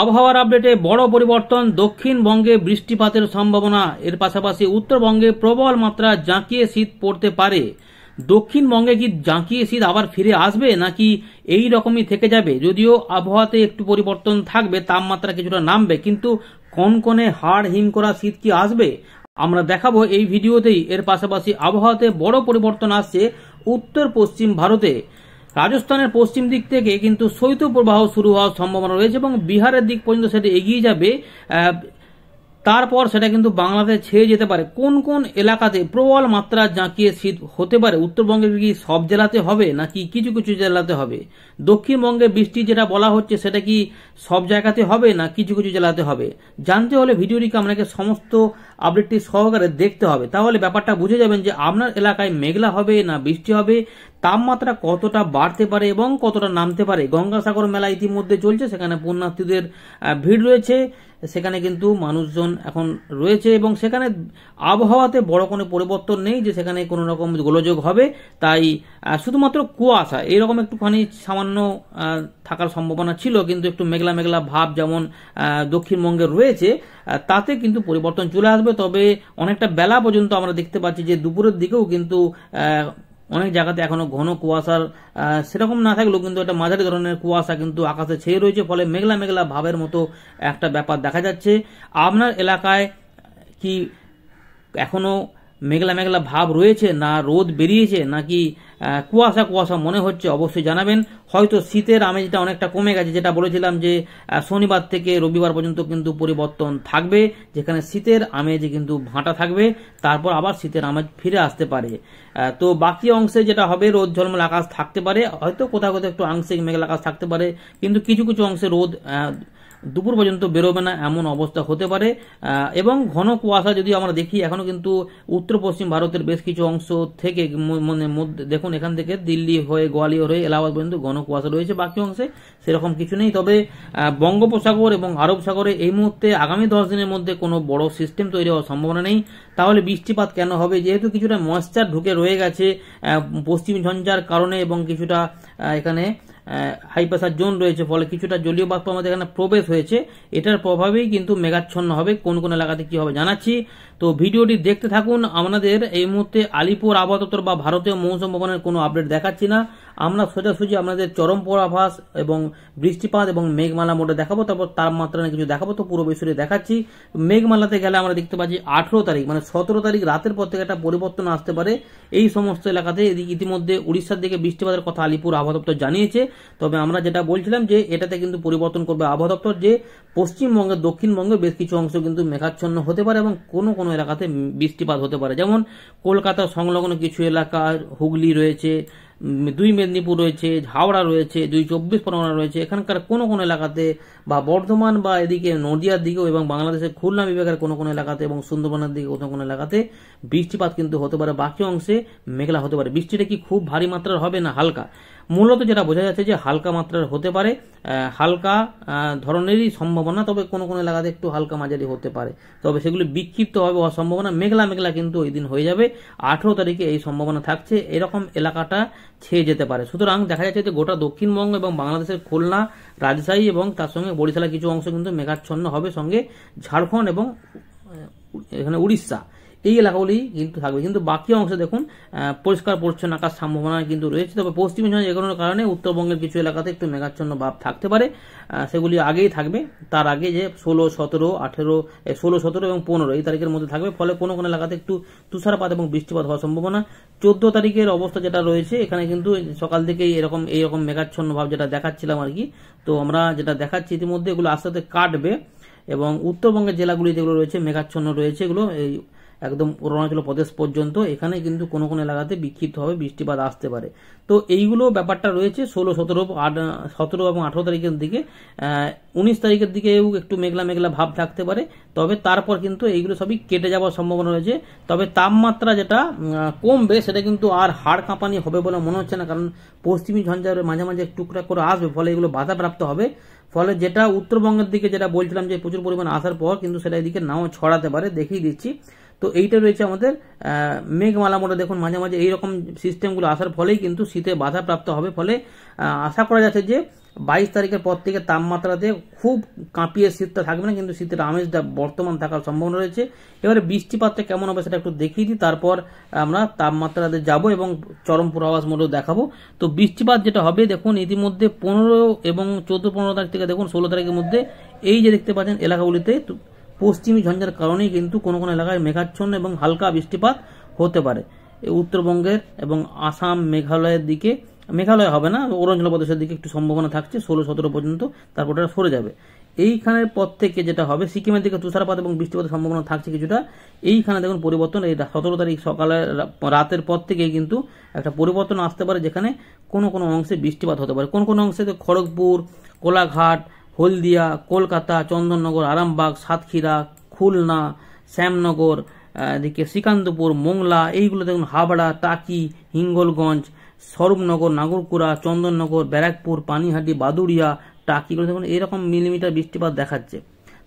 আবহাওয়ার আপডেটে বড় পরিবর্তন দক্ষিণবঙ্গে বৃষ্টিপাতের সম্ভাবনা এর পাশাপাশি উত্তরবঙ্গে প্রবল মাত্রা জাঁকিয়ে শীত পড়তে পারে দক্ষিণবঙ্গে কি জাঁকিয়ে শীত আবার ফিরে আসবে নাকি এই রকমই থেকে যাবে যদিও আবহাওয়াতে একটু পরিবর্তন থাকবে তাপমাত্রা কিছুটা নামবে কিন্তু কনকনে হাড় হিম করা শীত কি আসবে আমরা দেখাবো এই ভিডিওতেই এর পাশাপাশি আবহাওয়াতে বড় পরিবর্তন আসছে উত্তর পশ্চিম ভারতে রাজস্থানের পশ্চিম দিক থেকে কিন্তু শৈত্য প্রবাহ শুরু হওয়ার সম্ভাবনা রয়েছে এবং বিহারের দিক পর্যন্ত সেটি এগিয়ে যাবে তারপর সেটা কিন্তু বাংলাতে ছেয়ে যেতে পারে কোন কোন এলাকাতে প্রবল মাত্রা জাঁকিয়ে শীত হতে পারে উত্তরবঙ্গে কি সব জেলাতে হবে নাকি কিছু কিছু জেলাতে হবে দক্ষিণবঙ্গে বৃষ্টি যেটা বলা হচ্ছে সেটা কি সব জায়গাতে হবে না কিছু কিছু জেলাতে হবে জানতে হলে ভিডিওটিকে আপনাকে সমস্ত আপডেটটি সহকারে দেখতে হবে তাহলে ব্যাপারটা বুঝে যাবেন যে আপনার এলাকায় মেঘলা হবে না বৃষ্টি হবে তাপমাত্রা কতটা বাড়তে পারে এবং কতটা নামতে পারে গঙ্গাসাগর মেলা ইতিমধ্যে চলছে সেখানে পুণ্যার্থীদের ভিড় রয়েছে সেখানে কিন্তু মানুষজন এখন রয়েছে এবং সেখানে আবহাওয়াতে বড় কোনো পরিবর্তন নেই যে সেখানে কোনো রকম গোলযোগ হবে তাই শুধুমাত্র কুয়াশা এইরকম একটুখানি সামান্য থাকার সম্ভাবনা ছিল কিন্তু একটু মেঘলা মেঘলা ভাব যেমন দক্ষিণবঙ্গে রয়েছে তাতে কিন্তু পরিবর্তন চলে আসবে তবে অনেকটা বেলা পর্যন্ত আমরা দেখতে পাচ্ছি যে দুপুরের দিকেও কিন্তু অনেক জায়গাতে এখনও ঘন কুয়াশার সেরকম না থাকলেও কিন্তু একটা মাঝারি ধরনের কুয়াশা কিন্তু আকাশে ছেয়ে রয়েছে ফলে মেঘলা মেঘলা ভাবের মতো একটা ব্যাপার দেখা যাচ্ছে আপনার এলাকায় কি এখনও মেঘলা মেঘলা ভাব রয়েছে না রোদ বেরিয়েছে নাকি কুয়াশা কুয়াশা মনে হচ্ছে অবশ্যই জানাবেন হয়তো শীতের আমেজটা অনেকটা কমে গেছে যেটা বলেছিলাম যে শনিবার থেকে রবিবার পর্যন্ত কিন্তু পরিবর্তন থাকবে যেখানে শীতের আমেজ কিন্তু ভাঁটা থাকবে তারপর আবার শীতের আমেজ ফিরে আসতে পারে তো বাকি অংশে যেটা হবে রোদ ঝলমল আকাশ থাকতে পারে হয়তো কোথাও কোথাও একটু আংশিক মেঘলা আকাশ থাকতে পারে কিন্তু কিছু কিছু অংশে রোদ দুপুর পর্যন্ত বেরোবে না এমন অবস্থা হতে পারে এবং ঘন কুয়াশা যদি আমরা দেখি এখনও কিন্তু উত্তর পশ্চিম ভারতের বেশ কিছু অংশ থেকে মানে দেখুন এখান থেকে দিল্লি হয়ে গোয়ালিয়র হয়ে এলাহাবাদ পর্যন্ত ঘন কুয়াশা রয়েছে বাকি অংশে সেরকম কিছু নেই তবে বঙ্গোপসাগর এবং আরব সাগরে এই মুহূর্তে আগামী দশ দিনের মধ্যে কোনো বড় সিস্টেম তৈরি হওয়ার সম্ভাবনা নেই তাহলে বৃষ্টিপাত কেন হবে যেহেতু কিছুটা ময়েশ্চার ঢুকে রয়ে গেছে পশ্চিম ঝঞ্ঝার কারণে এবং কিছুটা এখানে হাইপ্রেসার জোন রয়েছে ফলে কিছুটা জলীয় বাষ্প আমাদের এখানে প্রবেশ হয়েছে এটার প্রভাবেই কিন্তু মেঘাচ্ছন্ন হবে কোন কোন এলাকাতে কি হবে জানাচ্ছি তো ভিডিওটি দেখতে থাকুন আমাদের এই মুহূর্তে আলিপুর আবহাওয়া বা ভারতীয় মৌসুম ভবনের কোনো আপডেট দেখাচ্ছি না আমরা সোজাসুজি আপনাদের চরম পরাভাস এবং বৃষ্টিপাত এবং মেঘমালা মোটে দেখাবো তারপর তাপমাত্রা কিছু দেখাবো তো পুরো বিশ্বরে দেখাচ্ছি মেঘমালাতে গেলে আমরা দেখতে পাচ্ছি আঠেরো তারিখ মানে সতেরো তারিখ রাতের পর থেকে একটা পরিবর্তন আসতে পারে এই সমস্ত এলাকাতে ইতিমধ্যে উড়িষ্যার দিকে বৃষ্টিপাতের কথা আলিপুর আবহাওয়া দপ্তর জানিয়েছে তবে আমরা যেটা বলছিলাম যে এটাতে কিন্তু পরিবর্তন করবে আবহাওয়া দপ্তর যে পশ্চিমবঙ্গের দক্ষিণবঙ্গে বেশ কিছু অংশ কিন্তু মেঘাচ্ছন্ন হতে পারে এবং কোনো কোনো এলাকাতে বৃষ্টিপাত হতে পারে যেমন কলকাতা সংলগ্ন কিছু এলাকা হুগলি রয়েছে দুই মেদিনীপুর রয়েছে হাওড়া রয়েছে দুই চব্বিশ পরগনা রয়েছে এখানকার কোনো কোনো এলাকাতে বা বর্ধমান বা এদিকে নদিয়ার দিকেও এবং বাংলাদেশের খুলনা বিভাগের কোনো কোনো এলাকাতে এবং সুন্দরবনের দিকে কোনো কোনো এলাকাতে বৃষ্টিপাত কিন্তু হতে পারে বাকি অংশে মেঘলা হতে পারে বৃষ্টিটা কি খুব ভারী মাত্রার হবে না হালকা মূলত যেটা বোঝা যাচ্ছে যে হালকা মাত্রার হতে পারে হালকা ধরনেরই সম্ভাবনা তবে কোনো কোনো এলাকাতে একটু হালকা মাঝারি হতে পারে তবে সেগুলি বিক্ষিপ্ত হবে হওয়ার সম্ভাবনা মেঘলা মেঘলা কিন্তু ওই দিন হয়ে যাবে আঠেরো তারিখে এই সম্ভাবনা থাকছে এরকম এলাকাটা ছেয়ে যেতে পারে সুতরাং দেখা যাচ্ছে যে গোটা দক্ষিণবঙ্গ এবং বাংলাদেশের খুলনা রাজশাহী এবং তার সঙ্গে বরিশালের কিছু অংশ কিন্তু মেঘাচ্ছন্ন হবে সঙ্গে ঝাড়খণ্ড এবং এখানে উড়িষ্যা এই এলাকাগুলি কিন্তু থাকবে কিন্তু বাকি অংশে দেখুন পরিষ্কার পরিচ্ছন্ন আকার সম্ভাবনা কিন্তু রয়েছে তবে পশ্চিমাঞ্চলে যে কোনো কারণে উত্তরবঙ্গের কিছু এলাকাতে একটু মেঘাচ্ছন্ন ভাব থাকতে পারে সেগুলি আগেই থাকবে তার আগে যে ষোলো সতেরো আঠেরো ষোলো সতেরো এবং পনেরো এই তারিখের মধ্যে থাকবে ফলে কোনো কোনো এলাকাতে একটু তুষারপাত এবং বৃষ্টিপাত হওয়ার সম্ভাবনা চোদ্দ তারিখের অবস্থা যেটা রয়েছে এখানে কিন্তু সকাল থেকেই এরকম এইরকম মেঘাচ্ছন্ন ভাব যেটা দেখাচ্ছিলাম আর কি তো আমরা যেটা দেখাচ্ছি ইতিমধ্যে এগুলো আস্তে আস্তে কাটবে এবং উত্তরবঙ্গের জেলাগুলি যেগুলো রয়েছে মেঘাচ্ছন্ন রয়েছে এগুলো এই একদম অরুণাচল প্রদেশ পর্যন্ত এখানে কিন্তু কোনো কোনো এলাকাতে বিক্ষিপ্তভাবে বৃষ্টিপাত আসতে পারে তো এইগুলো ব্যাপারটা রয়েছে ষোলো সতেরো আট সতেরো এবং আঠেরো তারিখের দিকে উনিশ তারিখের দিকেও একটু মেঘলা মেঘলা ভাব থাকতে পারে তবে তারপর কিন্তু এইগুলো সবই কেটে যাওয়ার সম্ভাবনা রয়েছে তবে তাপমাত্রা যেটা কমবে সেটা কিন্তু আর হাড় কাঁপানি হবে বলে মনে হচ্ছে না কারণ পশ্চিমী ঝঞ্ঝার মাঝে মাঝে টুকরা করে আসবে ফলে এগুলো বাধাপ্রাপ্ত হবে ফলে যেটা উত্তরবঙ্গের দিকে যেটা বলছিলাম যে প্রচুর পরিমাণ আসার পর কিন্তু সেটা এদিকে নাও ছড়াতে পারে দেখিয়ে দিচ্ছি তো এইটা রয়েছে আমাদের মেঘমালা মোটা দেখুন মাঝে মাঝে এইরকম সিস্টেমগুলো আসার ফলেই কিন্তু শীতে বাধাপ্রাপ্ত হবে ফলে আশা করা যাচ্ছে যে বাইশ তারিখের পর থেকে তাপমাত্রাতে খুব কাঁপিয়ে শীতটা থাকবে না কিন্তু শীতের আমেজটা বর্তমান থাকার সম্ভাবনা রয়েছে এবারে বৃষ্টিপাতটা কেমন হবে সেটা একটু দেখিয়ে দিই তারপর আমরা তাপমাত্রাতে যাব এবং চরম পূর্বাভাস মূল্য দেখাবো তো বৃষ্টিপাত যেটা হবে দেখুন ইতিমধ্যে পনেরো এবং চোদ্দ পনেরো তারিখ থেকে দেখুন ষোলো তারিখের মধ্যে এই যে দেখতে পাচ্ছেন এলাকাগুলিতে পশ্চিমী ঝঞ্ঝার কারণেই কিন্তু কোনো কোনো এলাকায় মেঘাচ্ছন্ন এবং হালকা বৃষ্টিপাত হতে পারে উত্তরবঙ্গের এবং আসাম মেঘালয়ের দিকে মেঘালয় হবে না অরুণাচল প্রদেশের দিকে একটু সম্ভাবনা থাকছে ষোলো সতেরো পর্যন্ত তারপর ওটা সরে যাবে এইখানের পর থেকে যেটা হবে সিকিমের দিকে তুষারপাত এবং বৃষ্টিপাতের সম্ভাবনা থাকছে কিছুটা এইখানে দেখুন পরিবর্তন এই সতেরো তারিখ সকালে রাতের পর থেকেই কিন্তু একটা পরিবর্তন আসতে পারে যেখানে কোনো কোনো অংশে বৃষ্টিপাত হতে পারে কোন কোনো অংশে খড়গপুর কোলাঘাট হলদিয়া কলকাতা চন্দননগর আরামবাগ সাতক্ষীরা খুলনা শ্যামনগর এদিকে শ্রীকান্তপুর মোংলা এইগুলো দেখুন হাবড়া তাকি হিঙ্গলগঞ্জ সরবনগর নাগরকুড়া চন্দননগর ব্যারাকপুর পানিহাটি বাদুড়িয়া টাকিগুলো দেখুন এরকম মিলিমিটার বৃষ্টিপাত দেখাচ্ছে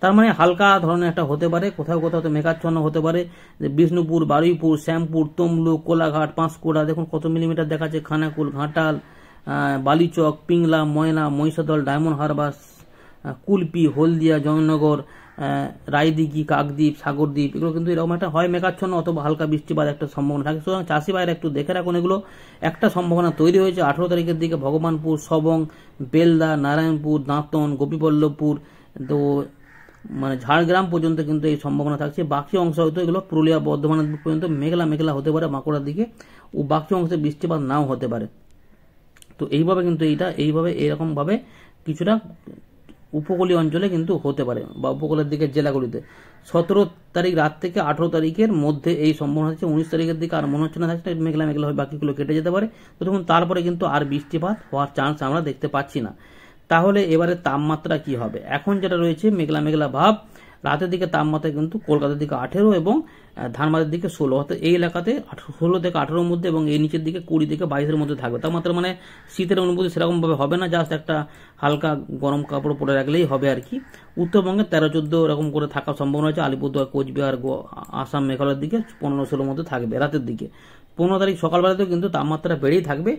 তার মানে হালকা ধরনের একটা হতে পারে কোথাও কোথাও তো মেঘাচ্ছন্ন হতে পারে যে বিষ্ণুপুর বারুইপুর শ্যামপুর তমলুক কোলাঘাট পাঁশকুড়া দেখুন কত মিলিমিটার দেখাচ্ছে খানাকুল ঘাটাল বালিচক পিংলা ময়না মহিষাদল ডায়মন্ড হারবার কুলপি হলদিয়া জয়নগর রায়দিঘি কাকদ্বীপ সাগরদ্বীপ এগুলো কিন্তু এরকম একটা হয় মেঘাচ্ছন্ন অথবা হালকা বৃষ্টিপাত একটা সম্ভাবনা থাকে সুতরাং চাষি ভাইয়েরা একটু দেখে রাখুন এগুলো একটা সম্ভাবনা তৈরি হয়েছে আঠেরো তারিখের দিকে ভগবানপুর সবং বেলদা নারায়ণপুর দাঁতন গোপীবল্লভপুর তো মানে ঝাড়গ্রাম পর্যন্ত কিন্তু এই সম্ভাবনা থাকছে বাকি অংশ হয়তো এগুলো পুরুলিয়া বর্ধমান পর্যন্ত মেঘলা মেঘলা হতে পারে বাঁকুড়ার দিকে ও বাকি অংশে বৃষ্টিপাত নাও হতে পারে তো এইভাবে কিন্তু এইটা এইভাবে এরকমভাবে কিছুটা উপকূলীয় অঞ্চলে কিন্তু হতে পারে বা উপকূলের দিকের জেলাগুলিতে সতেরো তারিখ রাত থেকে আঠেরো তারিখের মধ্যে এই সম্ভাবনা থাকছে উনিশ তারিখের দিকে আর মনে হচ্ছে না থাকছে মেঘলা মেঘলা হয়ে বাকিগুলো কেটে যেতে পারে তো দেখুন তারপরে কিন্তু আর বৃষ্টিপাত হওয়ার চান্স আমরা দেখতে পাচ্ছি না তাহলে এবারে তাপমাত্রা কি হবে এখন যেটা রয়েছে মেঘলা মেঘলা ভাব রাতের দিকে তাপমাত্রা কিন্তু কলকাতার দিকে আঠেরো এবং ধানবাদের দিকে ষোলো অর্থাৎ এই এলাকাতে ষোলো থেকে আঠেরোর মধ্যে এবং এই নিচের দিকে কুড়ি থেকে বাইশের মধ্যে থাকবে তাপমাত্রা মানে শীতের অনুভূতি সেরকমভাবে হবে না জাস্ট একটা হালকা গরম কাপড় পরে রাখলেই হবে আর কি উত্তরবঙ্গে তেরো চোদ্দো এরকম করে থাকা সম্ভাবনা আছে আলিপুরদুয়ার কোচবিহার আসাম মেঘালয়ের দিকে পনেরো ষোলোর মধ্যে থাকবে রাতের দিকে পনেরো তারিখ সকালবেলাতেও কিন্তু তাপমাত্রা বেড়েই থাকবে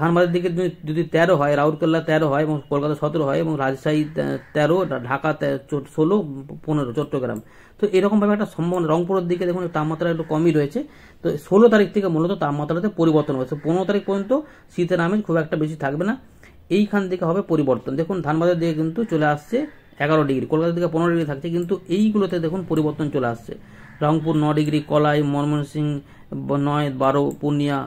ধানবাদের দিকে যদি তেরো হয় রাউরকেল্লা তেরো হয় এবং কলকাতা সতেরো হয় এবং রাজশাহী তেরো ঢাকা ষোলো পনেরো চট্টগ্রাম তো এরকমভাবে একটা সম্ভাবনা রংপুরের দিকে দেখুন তাপমাত্রা একটু কমই রয়েছে তো ষোলো তারিখ থেকে মূলত তাপমাত্রাতে পরিবর্তন হয়েছে পনেরো তারিখ পর্যন্ত শীতের আমেজ খুব একটা বেশি থাকবে না এইখান থেকে হবে পরিবর্তন দেখুন ধানবাদের দিকে কিন্তু চলে আসছে এগারো ডিগ্রি কলকাতার দিকে পনেরো ডিগ্রি থাকছে কিন্তু এইগুলোতে দেখুন পরিবর্তন চলে আসছে রংপুর ন ডিগ্রি কলাই ময়মনসিংহ নয় বারো পূর্ণিয়া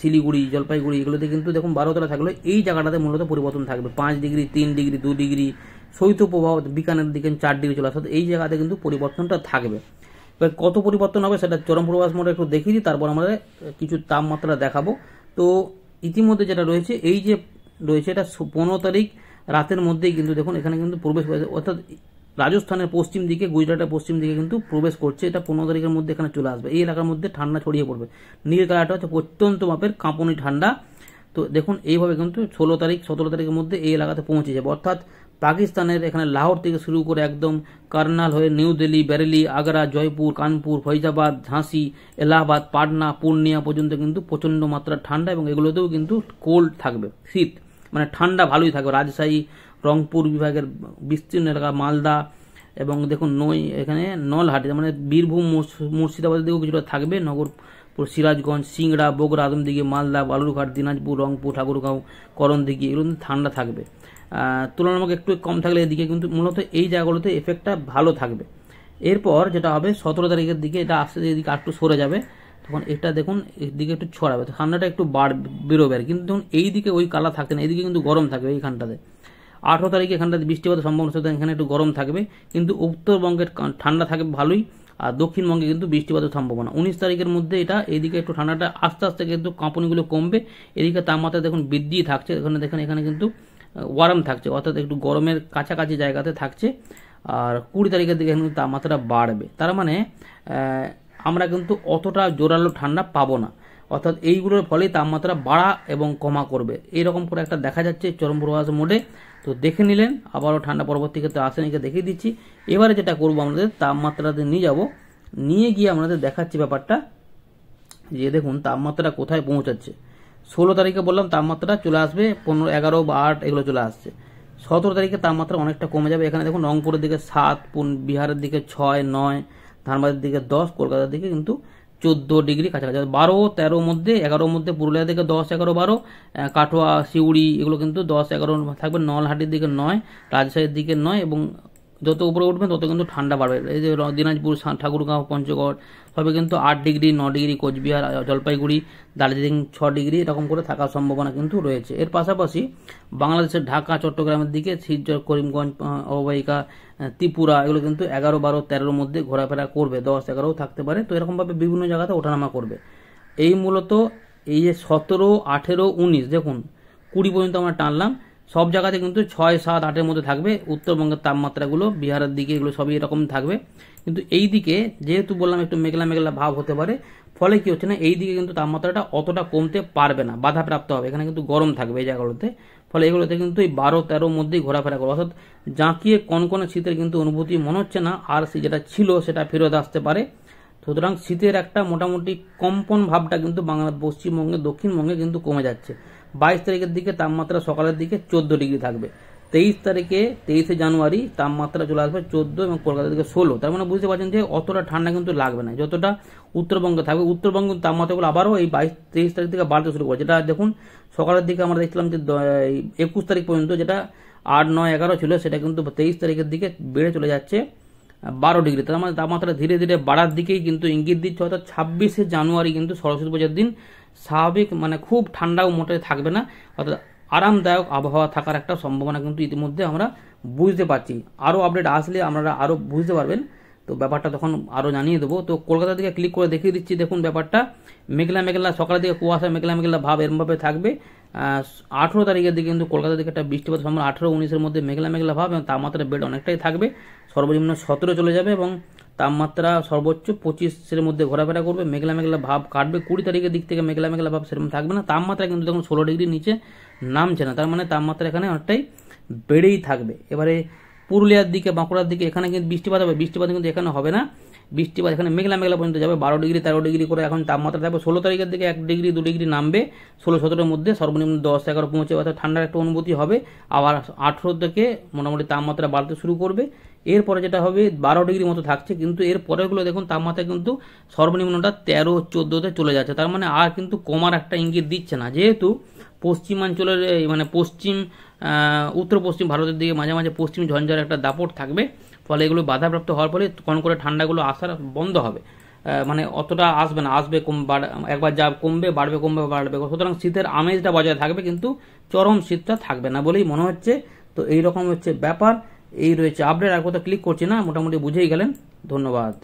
শিলিগুড়ি জলপাইগুড়ি এগুলোতে কিন্তু দেখুন বারোতলা থাকলে এই জায়গাটাতে মূলত পরিবর্তন থাকবে পাঁচ ডিগ্রি তিন ডিগ্রি দু ডিগ্রি শৈত্য প্রভাব বিকানের দিকে চার ডিগ্রি চলে আসা এই জায়গাতে কিন্তু পরিবর্তনটা থাকবে এবার কত পরিবর্তন হবে সেটা চরম প্রবাস মোটা একটু দেখিয়ে দিই তারপর আমরা কিছু তাপমাত্রা দেখাবো তো ইতিমধ্যে যেটা রয়েছে এই যে রয়েছে এটা পনেরো তারিখ রাতের মধ্যেই কিন্তু দেখুন এখানে কিন্তু প্রবেশ অর্থাৎ রাজস্থানের পশ্চিম দিকে গুজরাটের পশ্চিম দিকে কিন্তু প্রবেশ করছে এটা পনেরো তারিখের মধ্যে এখানে চলে আসবে এই এলাকার মধ্যে ঠান্ডা ছড়িয়ে পড়বে নীল কালারটা হচ্ছে অত্যন্ত মাপের কাঁপনি ঠান্ডা তো দেখুন এইভাবে কিন্তু ষোলো তারিখ সতেরো তারিখের মধ্যে এই এলাকাতে পৌঁছে যাবে অর্থাৎ পাকিস্তানের এখানে লাহোর থেকে শুরু করে একদম কার্নাল হয়ে নিউ দিল্লি বেরেলি আগ্রা জয়পুর কানপুর ফৈজাবাদ ঝাঁসি এলাহাবাদ পাটনা পূর্ণিয়া পর্যন্ত কিন্তু প্রচণ্ড মাত্রা ঠান্ডা এবং এগুলোতেও কিন্তু কোল্ড থাকবে শীত মানে ঠান্ডা ভালোই থাকবে রাজশাহী রংপুর বিভাগের বিস্তীর্ণ এলাকা মালদা এবং দেখুন নই এখানে নলহাটি মানে বীরভূম মুর্শিদাবাদের দিকেও কিছুটা থাকবে নগর সিরাজগঞ্জ সিংড়া বগুড়া আদমদিঘি মালদা বালুরঘাট দিনাজপুর রংপুর ঠাকুরগাঁও করণদিঘি এগুলো ঠান্ডা থাকবে তুলনামূলক একটু কম থাকলে এদিকে কিন্তু মূলত এই জায়গাগুলোতে এফেক্টটা ভালো থাকবে এরপর যেটা হবে সতেরো তারিখের দিকে এটা আস্তে এদিকে একটু সরে যাবে তখন এটা দেখুন এদিকে একটু ছড়াবে ঠান্ডাটা একটু বাড় বেরোবে আর কিন্তু দেখুন দিকে ওই কালা থাকে না এদিকে কিন্তু গরম থাকবে এইখানটাতে আঠেরো তারিখে এখানটাতে বৃষ্টিপাতের সম্ভাবনা সুতরাং এখানে একটু গরম থাকবে কিন্তু উত্তরবঙ্গের ঠান্ডা থাকবে ভালোই আর দক্ষিণবঙ্গে কিন্তু বৃষ্টিপাতের সম্ভাবনা উনিশ তারিখের মধ্যে এটা এদিকে একটু ঠান্ডাটা আস্তে আস্তে কিন্তু কাঁপনিগুলো কমবে এদিকে তাপমাত্রা দেখুন বৃদ্ধি থাকছে এখানে দেখেন এখানে কিন্তু ওয়ারাম থাকছে অর্থাৎ একটু গরমের কাছাকাছি জায়গাতে থাকছে আর কুড়ি তারিখের দিকে কিন্তু তাপমাত্রা বাড়বে তার মানে আমরা কিন্তু অতটা জোরালো ঠান্ডা পাবো না অর্থাৎ এইগুলোর ফলে তাপমাত্রা বাড়া এবং কমা করবে এইরকম করে একটা দেখা যাচ্ছে চরম পূর্বাভাস মোডে তো দেখে নিলেন আবারও ঠান্ডা পরবর্তী ক্ষেত্রে আসেনিকে দেখিয়ে দিচ্ছি এবারে যেটা করবো আমাদের তাপমাত্রাতে নিয়ে যাব নিয়ে গিয়ে আমাদের দেখাচ্ছি ব্যাপারটা যে দেখুন তাপমাত্রা কোথায় পৌঁছাচ্ছে ষোলো তারিখে বললাম তাপমাত্রা চলে আসবে পনেরো এগারো বা আট এগুলো চলে আসছে সতেরো তারিখে তাপমাত্রা অনেকটা কমে যাবে এখানে দেখুন রংপুরের দিকে সাত বিহারের দিকে ছয় নয় ধানবাদের দিকে দশ কলকাতার দিকে কিন্তু চোদ্দো ডিগ্রি কাছাকাছি বারো তেরোর মধ্যে এগারোর মধ্যে পুরুলিয়া থেকে দশ এগারো বারো কাঠোয়া শিউড়ি এগুলো কিন্তু দশ এগারো থাকবে নলহাটির দিকে নয় রাজশাহীর দিকে নয় এবং যত উপরে উঠবেন তত কিন্তু ঠান্ডা বাড়বে এই যে দিনাজপুর ঠাকুরগাঁও পঞ্চগড় সবে কিন্তু আট ডিগ্রি ন ডিগ্রি কোচবিহার জলপাইগুড়ি দার্জিলিং ছ ডিগ্রি এরকম করে থাকার সম্ভাবনা কিন্তু রয়েছে এর পাশাপাশি বাংলাদেশের ঢাকা চট্টগ্রামের দিকে শিলচর করিমগঞ্জ অববাহিকা ত্রিপুরা এগুলো কিন্তু এগারো বারো তেরোর মধ্যে ঘোরাফেরা করবে দশ এগারোও থাকতে পারে তো এরকমভাবে বিভিন্ন জায়গাতে ওঠানামা করবে এই মূলত এই যে সতেরো আঠেরো উনিশ দেখুন কুড়ি পর্যন্ত আমরা টানলাম সব জায়গাতে কিন্তু ছয় সাত আটের মধ্যে থাকবে উত্তরবঙ্গের তাপমাত্রাগুলো বিহারের দিকে এগুলো সবই এরকম থাকবে কিন্তু এই দিকে যেহেতু বললাম একটু মেঘলা মেঘলা ভাব হতে পারে ফলে কি হচ্ছে না এই দিকে কিন্তু তাপমাত্রাটা অতটা কমতে পারবে না বাধাপ্রাপ্ত হবে এখানে কিন্তু গরম থাকবে এই জায়গাগুলোতে ফলে এগুলোতে কিন্তু এই বারো তেরোর মধ্যেই ঘোরাফেরা করবে অর্থাৎ জাঁকিয়ে কোন শীতের কিন্তু অনুভূতি মনে হচ্ছে না আর সে যেটা ছিল সেটা ফেরত আসতে পারে সুতরাং শীতের একটা মোটামুটি কম্পন ভাবটা কিন্তু বাংলা পশ্চিমবঙ্গে দক্ষিণবঙ্গে কিন্তু কমে যাচ্ছে বাইশ তারিখের দিকে তাপমাত্রা সকালের দিকে চোদ্দ ডিগ্রি থাকবে তেইশ তারিখে তেইশে জানুয়ারি তাপমাত্রা চলে আসবে চোদ্দো এবং কলকাতা থেকে ষোলো তার মানে বুঝতে পারছেন যে অতটা ঠান্ডা কিন্তু লাগবে না যতটা উত্তরবঙ্গে থাকবে উত্তরবঙ্গ তাপমাত্রাগুলো আবারও এই বাইশ তেইশ তারিখ থেকে বাড়তে শুরু করে যেটা দেখুন সকালের দিকে আমরা দেখছিলাম যে একুশ তারিখ পর্যন্ত যেটা আট নয় এগারো ছিল সেটা কিন্তু তেইশ তারিখের দিকে বেড়ে চলে যাচ্ছে বারো ডিগ্রি তার মানে তাপমাত্রা ধীরে ধীরে বাড়ার দিকেই কিন্তু ইঙ্গিত দিচ্ছে অর্থাৎ ছাব্বিশে জানুয়ারি কিন্তু সরস্বতী পূজার দিন স্বাভাবিক মানে খুব ঠান্ডাও মোটে থাকবে না অর্থাৎ আরামদায়ক আবহাওয়া থাকার একটা সম্ভাবনা কিন্তু ইতিমধ্যে আমরা বুঝতে পারছি আরও আপডেট আসলে আপনারা আরও বুঝতে পারবেন তো ব্যাপারটা তখন আরও জানিয়ে দেবো তো কলকাতা থেকে ক্লিক করে দেখিয়ে দিচ্ছি দেখুন ব্যাপারটা মেঘলা মেঘলা সকালের দিকে কুয়াশা মেঘলা মেঘলা ভাব এরমভাবে থাকবে আঠেরো তারিখের দিকে কিন্তু কলকাতা থেকে একটা বৃষ্টিপাত সম্ভাবনা আঠেরো উনিশের মধ্যে মেঘলা মেঘলা ভাব এবং তাপমাত্রা বেড অনেকটাই থাকবে সর্বনিম্ন সতেরো চলে যাবে এবং তাপমাত্রা সর্বোচ্চ পঁচিশের মধ্যে ঘোরাফেরা করবে মেঘলা মেঘলা ভাব কাটবে কুড়ি তারিখের দিক থেকে মেঘলা মেঘলা ভাব সেরকম থাকবে না তাপমাত্রা কিন্তু দেখুন ষোলো ডিগ্রির নিচে নামছে না তার মানে তাপমাত্রা এখানে অনেকটাই বেড়েই থাকবে এবারে পুরুলিয়ার দিকে বাঁকুড়ার দিকে এখানে কিন্তু বৃষ্টিপাত হবে বৃষ্টিপাত কিন্তু এখানে হবে না বৃষ্টিপাত এখানে মেঘলা মেঘলা পর্যন্ত যাবে বারো ডিগ্রি তেরো ডিগ্রি করে এখন তাপমাত্রা থাকবে ষোলো তারিখের দিকে এক ডিগ্রি দু ডিগ্রি নামবে ষোলো সতেরোর মধ্যে সর্বনিম্ন দশ এগারো পৌঁছে অর্থাৎ ঠান্ডার একটা অনুভূতি হবে আবার আঠেরো থেকে মোটামুটি তাপমাত্রা বাড়তে শুরু করবে এরপরে যেটা হবে বারো ডিগ্রি মতো থাকছে কিন্তু এর পরেগুলো দেখুন তাপমাত্রা কিন্তু সর্বনিম্নটা তেরো চোদ্দোতে চলে যাচ্ছে তার মানে আর কিন্তু কমার একটা ইঙ্গিত দিচ্ছে না যেহেতু পশ্চিমাঞ্চলের মানে পশ্চিম উত্তর পশ্চিম ভারতের দিকে মাঝে মাঝে পশ্চিম ঝঞ্ঝার একটা দাপট থাকবে ফলে এগুলো বাধাপ্রাপ্ত হওয়ার ফলে কোন করে ঠান্ডাগুলো আসার বন্ধ হবে মানে অতটা আসবে না আসবে কম একবার যা কমবে বাড়বে কমবে বাড়বে সুতরাং শীতের আমেজটা বজায় থাকবে কিন্তু চরম শীতটা থাকবে না বলেই মনে হচ্ছে তো এইরকম হচ্ছে ব্যাপার এই রয়েছে আপডেট আর কোথাও ক্লিক করছি না মোটামুটি বুঝেই গেলেন ধন্যবাদ